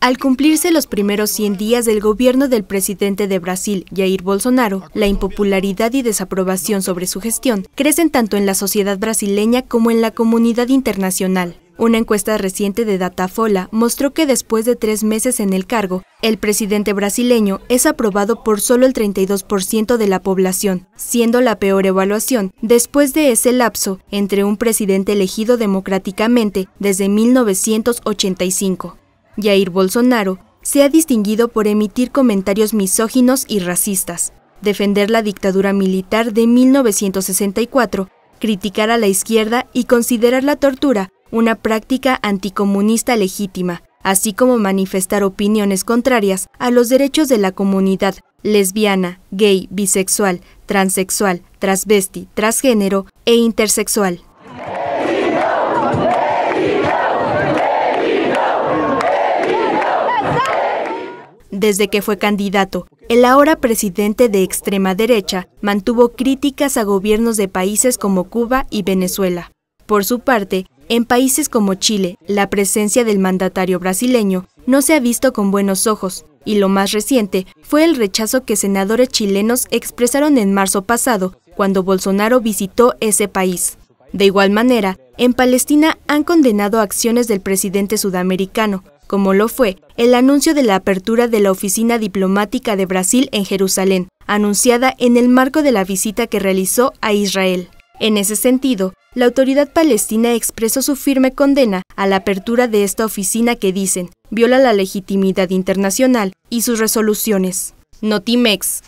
Al cumplirse los primeros 100 días del gobierno del presidente de Brasil, Jair Bolsonaro, la impopularidad y desaprobación sobre su gestión crecen tanto en la sociedad brasileña como en la comunidad internacional. Una encuesta reciente de Datafola mostró que después de tres meses en el cargo, el presidente brasileño es aprobado por solo el 32% de la población, siendo la peor evaluación después de ese lapso entre un presidente elegido democráticamente desde 1985. Jair Bolsonaro se ha distinguido por emitir comentarios misóginos y racistas, defender la dictadura militar de 1964, criticar a la izquierda y considerar la tortura una práctica anticomunista legítima, así como manifestar opiniones contrarias a los derechos de la comunidad lesbiana, gay, bisexual, transexual, transvesti, transgénero e intersexual. desde que fue candidato. El ahora presidente de extrema derecha mantuvo críticas a gobiernos de países como Cuba y Venezuela. Por su parte, en países como Chile, la presencia del mandatario brasileño no se ha visto con buenos ojos, y lo más reciente fue el rechazo que senadores chilenos expresaron en marzo pasado cuando Bolsonaro visitó ese país. De igual manera, en Palestina han condenado acciones del presidente sudamericano, como lo fue el anuncio de la apertura de la Oficina Diplomática de Brasil en Jerusalén, anunciada en el marco de la visita que realizó a Israel. En ese sentido, la autoridad palestina expresó su firme condena a la apertura de esta oficina que dicen viola la legitimidad internacional y sus resoluciones. Notimex,